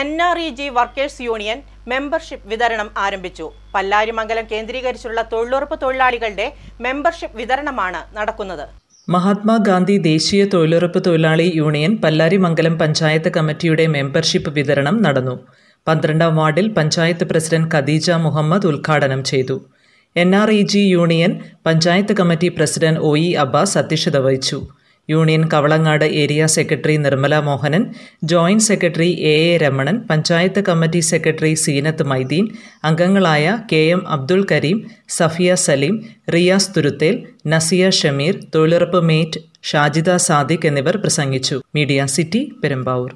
N R E G workers union membership വിതരണം ആരംഭിച്ചു പല്ലാരിമംഗലം കേന്ദ്രീകരിച്ചുള്ള തൊഴിലുറപ്പ് തൊഴിലാളികളുടെ മെമ്പർഷിപ്പ് വിതരണമാണ് നടക്കുന്നത് മഹാത്മാഗാന്ധി ദേശീയ തൊഴിലുറപ്പ് തൊഴിലാളി യൂണിയൻ പല്ലാരിമംഗലം പഞ്ചായത്ത് കമ്മിറ്റിയുടെ മെമ്പർഷിപ്പ് വിതരണം നടന്നു പന്ത്രണ്ടാം വാർഡിൽ പഞ്ചായത്ത് പ്രസിഡന്റ് ഖദീജ മുഹമ്മദ് ഉദ്ഘാടനം ചെയ്തു N R E G union panchayat committee president O E Abbas അധ്യക്ഷത വഹിച്ചു union Kavalangad area secretary Nirmala Mohanan joint secretary A A Ramanan panchayat committee secretary Seenath Maideen അംഗങ്ങളായ കെ എം അബ്ദുൾ കരീം സഫിയ സലീം റിയാസ് തുരുത്തേൽ നസിയ ഷമീർ തൊഴിലുറപ്പ് മേറ്റ് ഷാജിദ സാദിഖ് എന്നിവർ പ്രസംഗിച്ചു മീഡിയ സിറ്റി പെരുമ്പാവൂർ